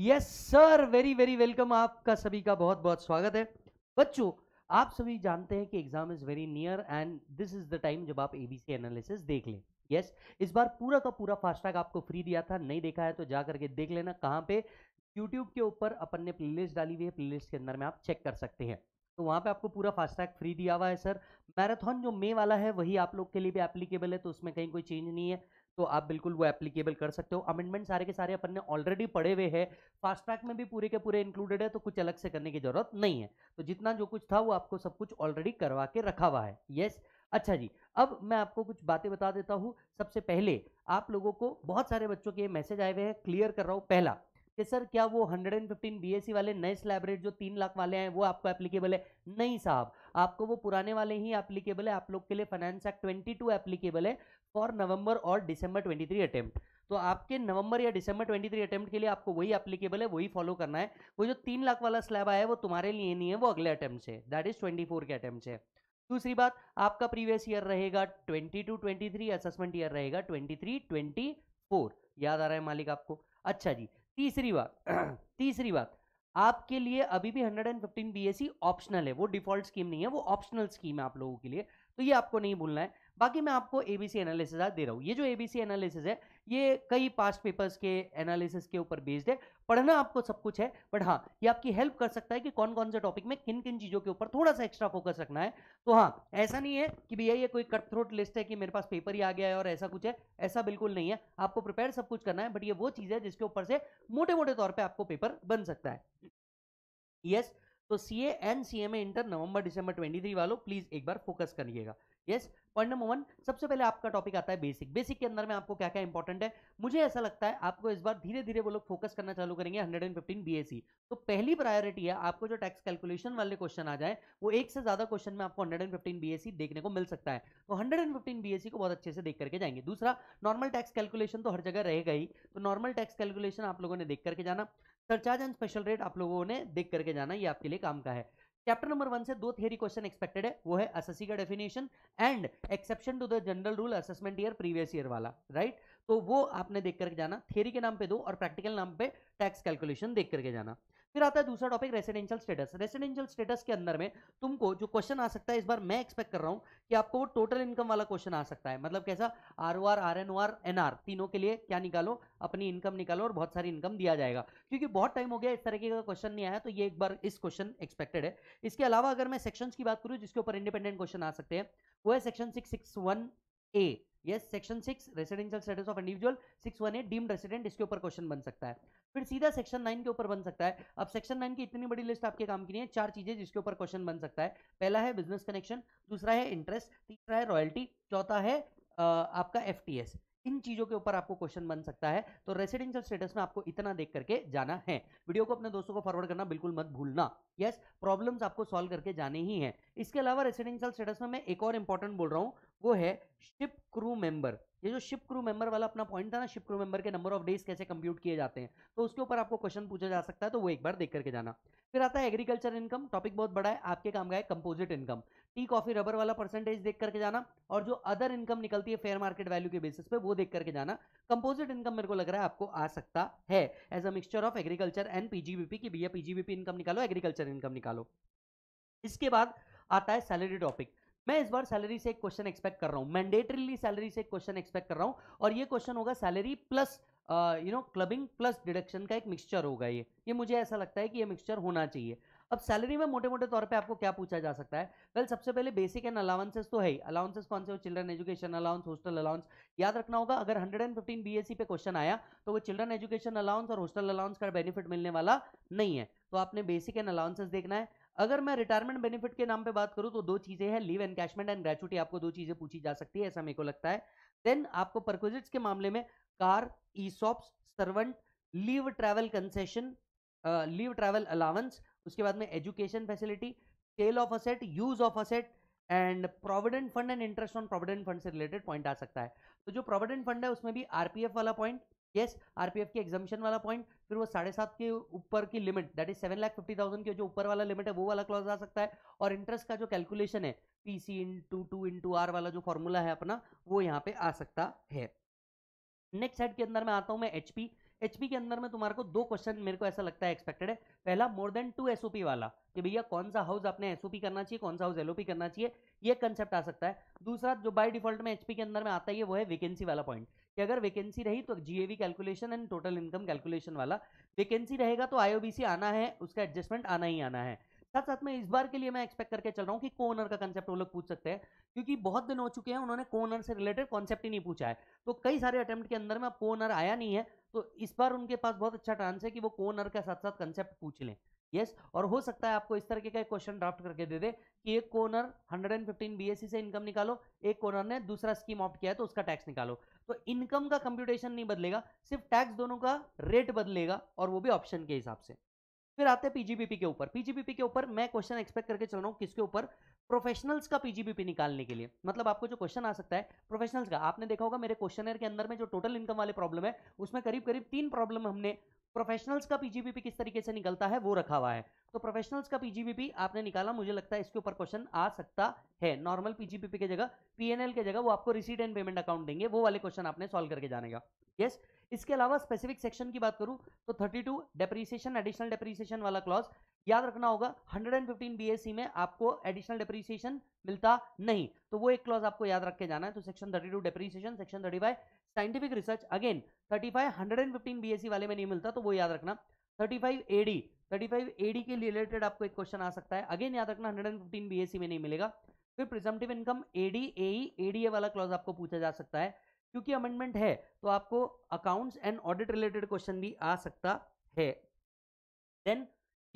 Yes sir very very welcome आपका सभी का बहुत बहुत स्वागत है बच्चों आप सभी जानते हैं कि exam is very near and this is the time जब आप एबीसी एनालिसिस देख लें यस yes, इस बार पूरा का पूरा फास्टैग आपको फ्री दिया था नहीं देखा है तो जा करके देख लेना कहाँ पे यूट्यूब के ऊपर अपन ने प्लेलिस्ट डाली हुई है प्लेलिस्ट के अंदर में आप चेक कर सकते हैं तो वहाँ पे आपको पूरा फास्टैग फ्री दिया हुआ है सर मैराथन जो मे वाला है वही आप लोग के लिए भी एप्लीकेबल है तो उसमें कहीं कोई चेंज नहीं है तो आप बिल्कुल वो एप्लीकेबल कर सकते हो अमेंडमेंट सारे के सारे अपन ने ऑलरेडी पड़े हुए हैं फास्टैग में भी पूरे के पूरे इंक्लूडेड है तो कुछ अलग से करने की जरूरत नहीं है तो जितना जो कुछ था वो आपको सब कुछ ऑलरेडी करवा के रखा हुआ है येस अच्छा जी अब मैं आपको कुछ बातें बता देता हूँ सबसे पहले आप लोगों को बहुत सारे बच्चों के मैसेज आए हुए हैं क्लियर कर रहा हूँ पहला कि सर क्या वो 115 बीएससी e वाले नए स्लैब रेट जो तीन लाख वाले हैं वो आपको एप्लीकेबल है नहीं साहब आपको वो पुराने वाले ही एप्लीकेबल है आप लोग के लिए finance act twenty two applicable है फॉर नवंबर और डिसंबर ट्वेंटी थ्री अटैम्प्ट तो आपके नवंबर या डिसंबर ट्वेंटी थ्री अटैम्प्ट के लिए आपको वही एप्लीकेबल है वही फॉलो करना है वो जो तीन लाख वाला स्लैब आया है वो तुम्हारे लिए नहीं है वो अगले अटैम्प्ट है दैट इज ट्वेंटी के अटैम्प्ट है दूसरी बात आपका प्रीवियस ईयर रहेगा twenty two twenty three assessment year रहेगा ट्वेंटी थ्री ट्वेंटी फोर याद आ रहा है मालिक आपको अच्छा जी तीसरी बात तीसरी बात आपके लिए अभी भी 115 बीएससी ऑप्शनल है वो डिफॉल्ट स्कीम नहीं है वो ऑप्शनल स्कीम है आप लोगों के लिए तो ये आपको नहीं भूलना है बाकी मैं आपको एबीसी एनालिसिस आज दे रहा हूँ ये जो एबीसी एनालिसिस है ये कई पास्ट पेपर्स के एनालिसिस के ऊपर बेस्ड है पढ़ना आपको सब कुछ है बट हाँ ये आपकी हेल्प कर सकता है कि कौन कौन से टॉपिक में किन किन चीज़ों के ऊपर थोड़ा सा एक्स्ट्रा फोकस रखना है तो हाँ ऐसा नहीं है कि भैया ये कोई कट थ्रोट लिस्ट है कि मेरे पास पेपर ही आ गया है और ऐसा कुछ है ऐसा बिल्कुल नहीं है आपको प्रिपेयर सब कुछ करना है बट ये वो चीज़ है जिसके ऊपर से मोटे मोटे तौर पर आपको पेपर बन सकता है यस तो सी एंड सी ए इंटर नवंबर दिसंबर 23 वालों प्लीज़ एक बार फोकस करिएगा यस पॉइंट नंबर वन सबसे पहले आपका टॉपिक आता है बेसिक बेसिक के अंदर में आपको क्या क्या इंपॉर्टेंट है मुझे ऐसा लगता है आपको इस बार धीरे धीरे वो लोग फोकस करना चालू करेंगे 115 बीएससी तो पहली प्रायोरिटी है आपको जो टैक्स कैलकुलेशन वाले क्वेश्चन आ जाए वो एक से ज्यादा क्वेश्चन में आपको एस सी देखने को मिल सकता है तो एस सी को बहुत अच्छे से देख करके जाएंगे दूसरा नॉर्मल टैक्स कैलकुलेशन तो हर जगह रहेगा ही तो नॉर्मल टैक्स कैलकुलेशन आप लोगों ने देख करके जाना सरचार्ज एंड स्पेशल रेट आप लोगों ने देख करके जाना ये आपके लिए काम का है चैप्टर नंबर वन से दो थियरी क्वेश्चन एक्सपेक्टेड है वो है एसएससी का definition and exception to the general rule assessment year previous year वाला राइट तो वो आपने देख करके जाना थियरी के नाम पे दो और प्रैक्टिकल नाम पे टैक्स कैलकुलेशन देख करके जाना फिर आता है दूसरा topic residential status residential status के अंदर में तुमको जो क्वेश्चन आ सकता है इस बार मैं एक्सपेक्ट कर रहा हूँ कि आपको वो टोटल इनकम वाला क्वेश्चन आ सकता है मतलब कैसा R O R R N O R N R तीनों के लिए क्या निकालो अपनी इनकम निकालो और बहुत सारी इनकम दिया जाएगा क्योंकि बहुत टाइम हो गया इस तरीके का क्वेश्चन नहीं आया तो ये एक बार इस क्वेश्चन एक्सपेक्टेड है इसके अलावा अगर मैं सेक्शन की बात करूँ जिसके ऊपर इंडिपेंडेंट क्वेश्चन आ सकते हैं वो है section six six one A yes section six residential status of individual six one A deemed resident इसके ऊपर क्वेश्चन बन सकता है फिर सीधा सेक्शन नाइन के ऊपर बन सकता है अब सेक्शन नाइन की इतनी बड़ी लिस्ट आपके काम की नहीं है चार चीजें जिसके ऊपर क्वेश्चन बन सकता है पहला है बिजनेस कनेक्शन दूसरा है इंटरेस्ट तीसरा है रॉयल्टी चौथा है आपका एफ इन चीज़ों के ऊपर आपको क्वेश्चन बन सकता है तो रेसिडेंशियल स्टेटस में आपको इतना देख करके जाना है वीडियो को अपने दोस्तों को फॉरवर्ड करना बिल्कुल मत भूलना यस प्रॉब्लम्स आपको सॉल्व करके जाने ही हैं इसके अलावा रेसिडेंशियल स्टेटस में मैं एक और इंपॉर्टेंट बोल रहा हूँ वो है शिप क्रू मेंबर ये जो शिप क्रू मेंबर वाला अपना पॉइंट था ना शिप क्रू मेंबर के नंबर ऑफ डेज कैसे कंप्यूट किए जाते हैं तो उसके ऊपर आपको क्वेश्चन पूछा जा सकता है तो वो एक बार देख करके जाना फिर आता है एग्रीकल्चर इनकम टॉपिक बहुत बड़ा है आपके काम का है composite income tea coffee rubber वाला परसेंटेज देख करके जाना और जो अदर इनकम निकलती है फेयर मार्केट वैल्यू के बेसिस पे वो देख करके जाना कंपोजिट इनकम मेरे को लग रहा है आपको आ सकता है as a mixture of agriculture and PGBP की भैया पीजीबीपी इनकम निकालो एग्रीकल्चर इनकम निकालो इसके बाद आता है सैलरी टॉपिक मैं इस बार सैलरी से एक क्वेश्चन एक्सपेक्ट कर रहा हूँ मैंडेटरीली सैलरी से एक क्वेश्चन एक्सपेक्ट कर रहा हूँ और ये क्वेश्चन होगा salary plus you know clubbing plus deduction का एक मिक्सचर होगा ये ये मुझे ऐसा लगता है कि ये मिक्सचर होना चाहिए अब सैलरी में मोटे मोटे तौर पे आपको क्या पूछा जा सकता है वेल well, सबसे पहले बेसिक एंड अलाउंसेस तो है ही अलाउंसेस कौन से हो children education allowance hostel allowance याद रखना होगा अगर 115 बीएससी e पे क्वेश्चन आया तो वो चिल्ड्रन एजुकेशन अलाउंस और हॉस्टल अलाउंस का बेनिफिट मिलने वाला नहीं है तो आपने बेसिक एंड अलाउंसेस देखना है अगर मैं रिटायरमेंट बेनिफिट के नाम पे बात करूं तो दो चीज़ें हैं लीव एनकैशमेंट एंड ग्रेचुटी आपको दो चीज़ें पूछी जा सकती है ऐसा मेरे को लगता है देन आपको परक्विजिट्स के मामले में car ESOPs servant leave travel concession leave travel allowance उसके बाद में education facility sale of asset use of asset and provident fund and interest on provident fund से रिलेटेड पॉइंट आ सकता है तो जो प्रोविडेंट फंड है उसमें भी आरपीएफ वाला पॉइंट यस आरपीएफ की एग्जामिशन वाला पॉइंट फिर वो साढ़े सात के ऊपर की limit that is seven lakh fifty thousand के जो ऊपर वाला लिमिट है वो वाला क्लॉज आ सकता है और इंटरेस्ट का जो कैलकुलेशन है P C into two into R वाला जो फॉर्मूला है अपना वो यहाँ पे आ सकता है नेक्स्ट साइड के अंदर मैं आता हूँ मैं एच पी एचपी के अंदर में तुम्हारे को दो क्वेश्चन मेरे को ऐसा लगता है एक्सपेक्टेड है पहला मोर देन टू एसओपी वाला कि भैया कौन सा हाउस आपने एसओपी करना चाहिए कौन सा हाउस एलओपी करना चाहिए ये कंसेप्ट आ सकता है दूसरा जो बाय डिफॉल्ट में एचपी के अंदर में आता है वो है वैकेंसी वाला पॉइंट कि अगर वैकेंसी रही तो GAV calculation and total income calculation वाला वैकेंसी रहेगा तो आईओबीसी आना है उसका एडजस्टमेंट आना ही आना है साथ साथ में इस बार के लिए मैं एक्सपेक्ट करके चल रहा हूँ कि कोनर का कंसेप्ट वो लोग पूछ सकते हैं क्योंकि बहुत दिन हो चुके हैं उन्होंने कोनर से रिलेटेड कॉन्सेप्ट ही नहीं पूछा है तो कई सारे अटेम्प्ट के अंदर में अब कोनर आया नहीं है तो इस बार उनके पास बहुत अच्छा चांस है कि वो कोनर का साथ साथ कंसेप्ट पूछ लें यस और हो सकता है आपको इस तरह का एक क्वेश्चन ड्राफ्ट करके दे दे कि एक कोनर 115 बीएससी से इनकम निकालो एक कोनर ने दूसरा स्कीम ऑप्ट किया है तो उसका टैक्स निकालो तो इनकम का कंप्यूटेशन नहीं बदलेगा सिर्फ टैक्स दोनों का रेट बदलेगा और वो भी ऑप्शन के हिसाब से फिर आते हैं पीजीबीपी के ऊपर पीजीबीपी के ऊपर मैं क्वेश्चन एक्सपेक्ट करके चल रहा हूँ किसके ऊपर प्रोफेशनल्स का पीजीबीपी निकालने के लिए मतलब आपको जो क्वेश्चन आ सकता है प्रोफेशनल्स का आपने देखा होगा मेरे क्वेश्चन के अंदर में जो टोटल इनकम वाले प्रॉब्लम है उसमें करीब करीब तीन प्रॉब्लम हमने प्रोफेशनल्स का पीजीबीपी किस तरीके से निकलता है वो रखा हुआ है तो प्रोफेशनल्स का पीजीबीपी आपने निकाला मुझे लगता है इसके ऊपर क्वेश्चन आ सकता है नॉर्मल पीजीबीपी के जगह पीएनएल के जगह वो आपको रिसीट एंड पेमेंट अकाउंट देंगे वो वाले क्वेश्चन आपने सॉल्व करके जाने का यस yes? इसके अलावा स्पेसिफिक सेक्शन की बात करूं तो थर्टी टू एडिशनल डेप्रीसिएशन वाला क्लॉज याद रखना होगा 115 बीएससी e में आपको एडिशनल डेप्रीसिएशन मिलता नहीं तो वो एक क्लॉज आपको याद रख के जाना है तो section 32 depreciation section 35 scientific research again thirty five hundred and fifteen B वाले में नहीं मिलता तो वो याद रखना thirty five AD thirty five AD के रिलेटेड आपको एक क्वेश्चन आ सकता है अगेन याद रखना हंड्रेड एंड फिफ्टीन बी में नहीं मिलेगा फिर presumptive income AD AE ADA वाला क्लॉज आपको पूछा जा सकता है क्योंकि अमेंडमेंट है तो आपको accounts and audit related question भी आ सकता है देन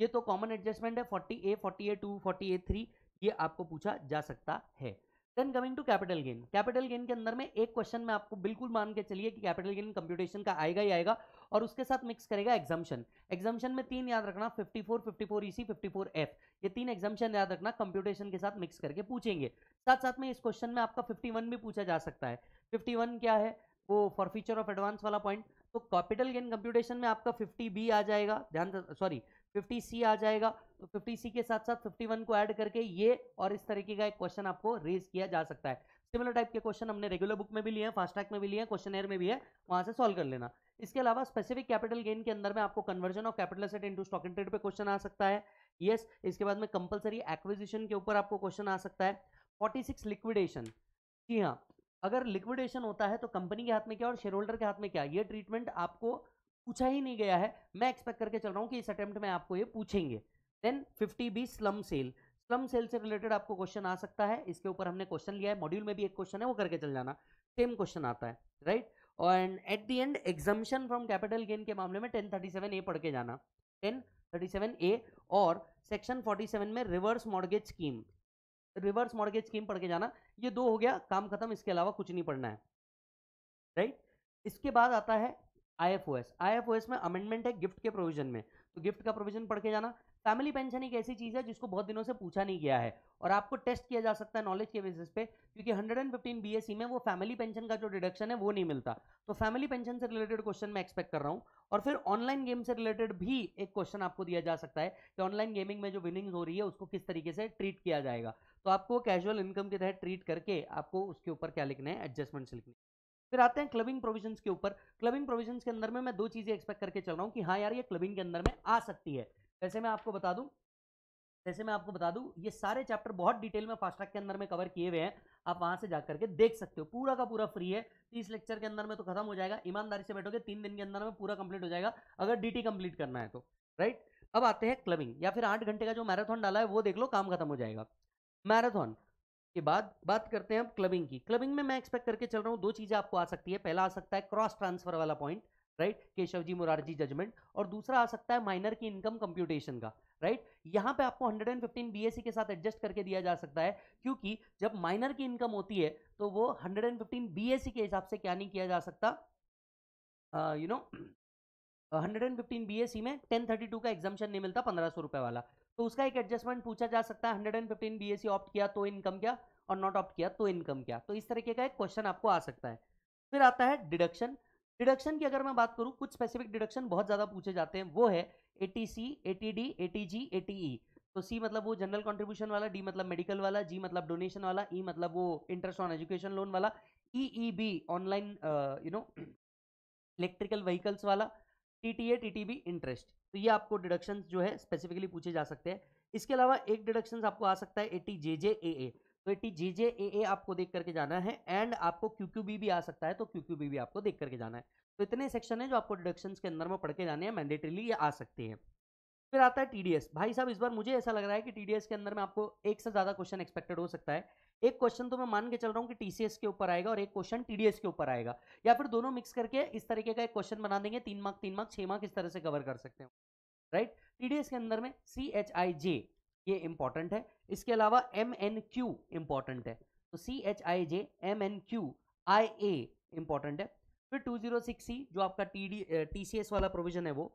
ये तो कॉमन एडजस्टमेंट है forty A forty A two forty A three ये आपको पूछा जा सकता है then coming to capital gain capital gain के अंदर में एक क्वेश्चन में आपको बिल्कुल मान के चलिए कि कैपिटल गेन कंप्यूटेशन का आएगा ही आएगा और उसके साथ मिक्स करेगा एग्जामेशन एग्जाम्शन में तीन याद रखना 54 54 ईसी 54 एफ ये तीन एग्जाम्शन याद रखना कंप्यूटेशन के साथ मिक्स करके पूछेंगे साथ साथ में इस क्वेश्चन में आपका वन भी पूछा जा सकता है 51 क्या है वो फॉर फ्यूचर ऑफ एडवांस वाला पॉइंट तो कैपिटल गेन कंप्यूटेशन में आपका फिफ्टी बी आ जाएगा ध्यान सॉरी फिफ्टी सी आ जाएगा तो फिफ्टी सी के साथ साथ फिफ्टी वन को ऐड करके ये और इस तरीके का एक क्वेश्चन आपको रेज किया जा सकता है सिमिलर टाइप के क्वेश्चन हमने रेगुलर बुक में भी लिए हैं फास्ट ट्रैक में भी लिए हैं क्वेश्चन एयर में भी है वहाँ से सॉल्व कर लेना इसके अलावा स्पेसिफिक कैपिटल गेन के अंदर में आपको conversion of capital asset into stock in trade पे क्वेश्चन आ सकता है येस yes, इसके बाद में कंपलसरी एक्विजिशन के ऊपर आपको क्वेश्चन आ सकता है फोर्टी सिक्स लिक्विडेशन जी हाँ अगर लिक्विडेशन होता है तो कंपनी के हाथ में क्या और शेयर होल्डर के हाथ में क्या ये ट्रीटमेंट आपको पूछा ही नहीं गया है मैं एक्सपेक्ट करके चल रहा हूँ कि इस अटेम्प्ट में आपको ये पूछेंगे then fifty B slump sale slump sale से रिलेटेड आपको क्वेश्चन आ सकता है इसके ऊपर हमने क्वेश्चन लिया है मॉड्यूल में भी एक क्वेश्चन है वो करके चल जाना सेम क्वेश्चन आता है right and at the end exemption from capital gain के मामले में टेन थर्टी सेवन ए पढ़ के जाना टेन थर्टी सेवन ए और सेक्शन फोर्टी सेवन में reverse mortgage scheme reverse mortgage scheme पढ़ के जाना ये दो हो गया काम खत्म इसके अलावा कुछ नहीं पढ़ना है राइट right? इसके बाद आता है आईएफओएस आईएफओएस में अमेंडमेंट है गिफ्ट के प्रोविजन में तो गिफ्ट का प्रोविजन पढ़ के जाना फैमिली पेंशन एक ऐसी चीज़ है जिसको बहुत दिनों से पूछा नहीं गया है और आपको टेस्ट किया जा सकता है नॉलेज के बेसिस पे क्योंकि 115 बीएससी e में वो फैमिली पेंशन का जो डिडक्शन है वो नहीं मिलता तो फैमिली पेंशन से रिलेटेड क्वेश्चन मैं एक्सपेक्ट कर रहा हूँ और फिर ऑनलाइन गेम से रिलेटेड भी एक क्वेश्चन आपको दिया जा सकता है कि ऑनलाइन गेमिंग में जो विनिंग्स हो रही है उसको किस तरीके से ट्रीट किया जाएगा तो आपको कैजुअल इनकम के तहत ट्रीट करके आपको उसके ऊपर क्या लिखना है एडजस्टमेंट्स लिखने फिर आते हैं क्लबिंग प्रोविजन के ऊपर क्लबिंग प्रोविजन के अंदर में मैं दो चीज़ें एक्सपेक्ट करके चल रहा हूँ कि हाँ यार ये क्लबिंग के अंदर में आ सकती है वैसे मैं आपको बता दूँ जैसे मैं आपको बता दूं ये सारे चैप्टर बहुत डिटेल में फास्ट्रैक के अंदर में कवर किए हुए हैं आप वहां से जा करके देख सकते हो पूरा का पूरा फ्री है तीस लेक्चर के अंदर में तो खत्म हो जाएगा ईमानदारी से बैठोगे तीन दिन के अंदर में पूरा कंप्लीट हो जाएगा अगर डीटी कंप्लीट करना है तो राइट अब आते हैं क्लबिंग या फिर आठ घंटे का जो मैराथन डाला है वो देख लो काम खत्म हो जाएगा मैराथन के बाद बात करते हैं अब क्लबिंग की क्लबिंग में मैं एक्सपेक्ट करके चल रहा हूँ दो चीज़ें आपको आ सकती है पहला आ सकता है क्रॉस ट्रांसफर वाला point right Keshav ji Murarji judgement और दूसरा आ सकता है माइनर की इनकम कंप्यूटेशन का राइट यहाँ पे आपको 115 बीएससी e के साथ एडजस्ट करके दिया जा सकता है क्योंकि जब माइनर की इनकम होती है तो वो 115 बीएससी e के हिसाब से क्या नहीं किया जा सकता you know hundred and fifteen B S C में टेन थर्टी टू का एग्जामेशन नहीं मिलता पंद्रह सौ रुपये वाला तो उसका एक एडजस्टमेंट पूछा जा सकता है hundred and fifteen B S opt किया तो इनकम क्या और नॉट ऑप्ट किया तो इनकम क्या तो इस तरीके का एक क्वेश्चन आपको आ सकता है फिर आता है डिडक्शन डिडक्शन की अगर मैं बात करूँ कुछ स्पेसिफिक डिडक्शन बहुत ज़्यादा पूछे जाते हैं वो है eighty C eighty D eighty G eighty E तो सी मतलब वो जनरल कॉन्ट्रीब्यूशन वाला डी मतलब मेडिकल वाला जी मतलब डोनेशन वाला ई e मतलब वो इंटरेस्ट ऑन एजुकेशन लोन वाला E E B online you know electrical vehicles वाला टीटीए टीटीबी इंटरेस्ट तो ये आपको डिडक्शन जो है स्पेसिफिकली पूछे जा सकते हैं इसके अलावा एक डिडक्शन आपको आ सकता है एटी जे जे ए ए तो एटी जे जे ए ए आपको देख करके जाना है एंड आपको क्यू क्यू बी भी आ सकता है तो क्यू क्यू बी भी आपको देख करके जाना है तो इतने सेक्शन है जो आपको डिडक्शन के अंदर में पढ़ के जाने हैं मैंडेटरीली ये आ सकते हैं फिर आता है टीडीएस भाई साहब इस बार मुझे ऐसा लग रहा है कि एस के अंदर में आपको एक से ज़्यादा क्वेश्चन एक्सपेक्टेड हो सकता है एक क्वेश्चन तो मैं मान के चल रहा हूँ कि टीसीएस के ऊपर आएगा और एक क्वेश्चन टीडीएस के ऊपर आएगा या फिर दोनों मिक्स करके इस तरीके का एक क्वेश्चन बना देंगे तीन मार्क तीन मार्क छः मार्क इस तरह से कवर कर सकते हैं राइट टीडीएस के अंदर में सी एच आई जे ये इंपॉर्टेंट है इसके अलावा एम एन क्यू इंपॉर्टेंट है तो C H I J M N Q I A important है फिर टू जीरो सिक्स सी जो आपका T D T C S वाला प्रोविजन है वो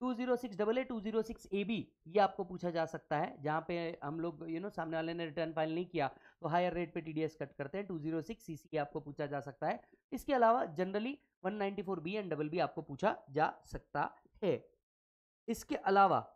two zero six double A two zero six A B ये आपको पूछा जा सकता है जहाँ पे हम लोग यू नो सामने वाले ने रिटर्न फाइल नहीं किया तो हायर रेट पे टीडीएस कट करते हैं two zero six C C आपको पूछा जा सकता है इसके अलावा generally one ninety four B and double B आपको पूछा जा सकता है इसके अलावा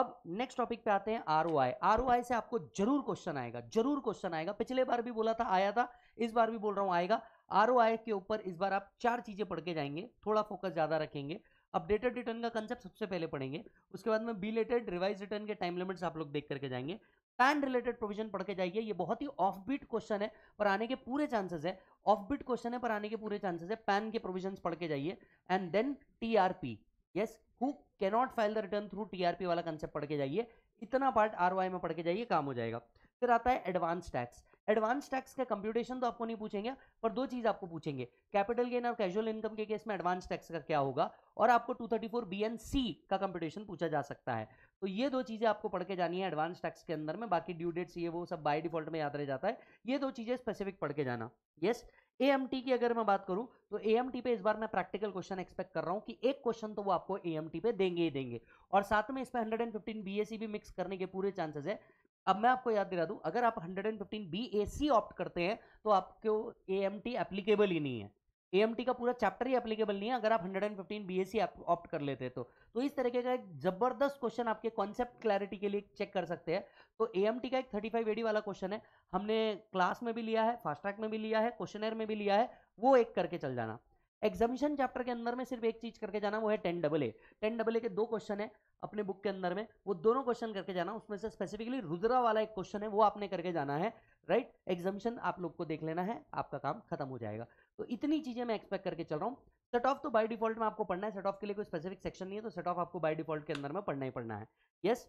अब नेक्स्ट टॉपिक पे आते हैं R O I R O आई से आपको जरूर क्वेश्चन आएगा जरूर क्वेश्चन आएगा पिछले बार भी बोला था आया था इस बार भी बोल रहा हूँ आएगा आर ओ आई के ऊपर इस बार आप चार चीज़ें पढ़ के जाएंगे थोड़ा फोकस ज़्यादा रखेंगे अपडेटेड रिटर्न का कंसेप्ट सबसे पहले पढ़ेंगे उसके बाद में बी लेटेड रिवाइज रिटर्न के टाइम लिमिट्स आप लोग देख करके जाएंगे पैन रिलेटेड प्रोविजन पढ़ के जाइए ये बहुत ही ऑफ बीट क्वेश्चन है पर आने के पूरे चांसेस है ऑफ बीट क्वेश्चन है पर आने के पूरे चांसेस है पैन के प्रोविजन पढ़ के जाइए and then TRP yes who cannot file the return through TRP वाला कंसेप्ट पढ़ के जाइए इतना पार्ट आर में पढ़ के जाइए काम हो जाएगा फिर आता है एडवांस टैक्स एडवांस टैक्स का कंप्यूटेशन तो आपको नहीं पूछेंगे पर दो चीज आपको पूछेंगे कैपिटल गेन और कैजुअल इनकम के केस में एडवांस टैक्स का क्या होगा और आपको 234 बी एन सी का कंपटीशन पूछा जा सकता है तो ये दो चीज़ें आपको पढ़ के जानी है एडवांस टैक्स के अंदर में बाकी ड्यू डेट्स ये वो सब बाय डिफॉल्ट में याद रह जाता है ये दो चीज़ें स्पेसिफिक पढ़ के जाना यस ए की अगर मैं बात करूँ तो ए पे इस बार मैं प्रैक्टिकल क्वेश्चन एक्सपेक्ट कर रहा हूँ कि एक क्वेश्चन तो वो आपको ए पे देंगे ही देंगे और साथ में इसमें ए सी भी मिक्स करने के पूरे चांसेस है अब मैं आपको याद दिला दूं अगर आप 115 सी ऑप्ट करते हैं तो आपको ए एम एप्लीकेबल ही नहीं है एएमटी का पूरा चैप्टर ही एप्लीकेबल नहीं है अगर आप 115 बीएससी ऑप्ट कर लेते हैं तो तो इस तरीके का एक जबरदस्त क्वेश्चन आपके कॉन्सेप्ट क्लैरिटी के लिए चेक कर सकते हैं तो एएमटी का एक 35 एडी वाला क्वेश्चन है हमने क्लास में भी लिया है फास्ट ट्रैक में भी लिया है क्वेश्चन में भी लिया है वो एक करके चल जाना एग्जामिशन चैप्टर के अंदर में सिर्फ एक चीज करके जाना वो है ten double A ten double A के दो क्वेश्चन है अपने बुक के अंदर में वो दोनों क्वेश्चन करके जाना उसमें से स्पेसिफिकली रुद्रा वाला एक क्वेश्चन है वो आपने करके जाना है राइट right? एग्जामिशन आप लोग को देख लेना है आपका काम खत्म हो जाएगा तो इतनी चीजें मैं एक्सपेक्ट करके चल रहा हूँ सेट ऑफ तो बाय डिफॉल्ट में आपको पढ़ना है सेट ऑफ के लिए कोई स्पेसिफिक सेक्शन नहीं है तो सेट ऑफ आपको बाय डिफॉल्ट के अंदर में पढ़ना ही पढ़ना है यस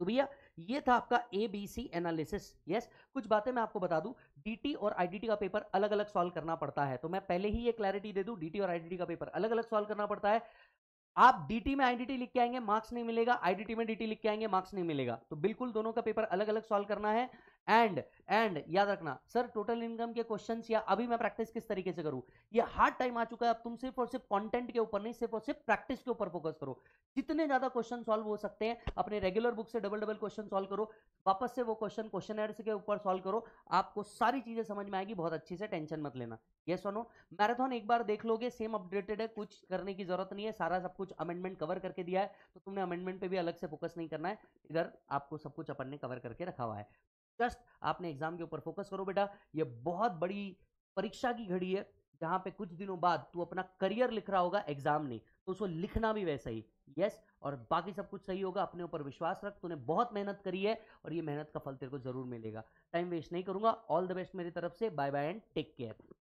तो भैया ये था आपका A B C analysis yes कुछ बातें मैं आपको बता दूं डीटी और आईडीटी का पेपर अलग अलग सॉल्व करना पड़ता है तो मैं पहले ही ये क्लैरिटी दे दूं डीटी और आईडीटी का पेपर अलग अलग सॉल्व करना पड़ता है आप डीटी में आईडीटी लिख के आएंगे मार्क्स नहीं मिलेगा आईडीटी में डीटी लिख के आएंगे मार्क्स नहीं मिलेगा तो बिल्कुल दोनों का पेपर अलग अलग सॉल्व करना है एंड एंड याद रखना सर टोटल इनकम के क्वेश्चंस या अभी मैं प्रैक्टिस किस तरीके से करूं ये हार्ड टाइम आ चुका है अब तुम सिर्फ और सिर्फ कंटेंट के ऊपर नहीं सिर्फ और सिर्फ प्रैक्टिस के ऊपर फोकस करो जितने ज्यादा क्वेश्चन सॉल्व हो सकते हैं अपने रेगुलर बुक से डबल डबल क्वेश्चन सॉल्व करो वापस से वो क्वेश्चन क्वेश्चन एड्स के ऊपर सॉल्व करो आपको सारी चीजें समझ में आएगी बहुत अच्छे से टेंशन मत लेना ये सुनो मैराथन एक बार देख लोगे सेम अपडेटेड है कुछ करने की जरूरत नहीं है सारा सब कुछ अमेंडमेंट कवर करके दिया है तो तुमने अमेंडमेंट पर भी अलग से फोकस नहीं करना है इधर आपको सब कुछ अपन ने कवर करके रखा हुआ है जस्ट आपने एग्जाम के ऊपर फोकस करो बेटा ये बहुत बड़ी परीक्षा की घड़ी है जहाँ पे कुछ दिनों बाद तू अपना करियर लिख रहा होगा एग्जाम नहीं तो उसको लिखना भी वैसा ही यस और बाकी सब कुछ सही होगा अपने ऊपर विश्वास रख तूने बहुत मेहनत करी है और ये मेहनत का फल तेरे को जरूर मिलेगा टाइम वेस्ट नहीं करूंगा ऑल द बेस्ट मेरी तरफ से bye bye and take care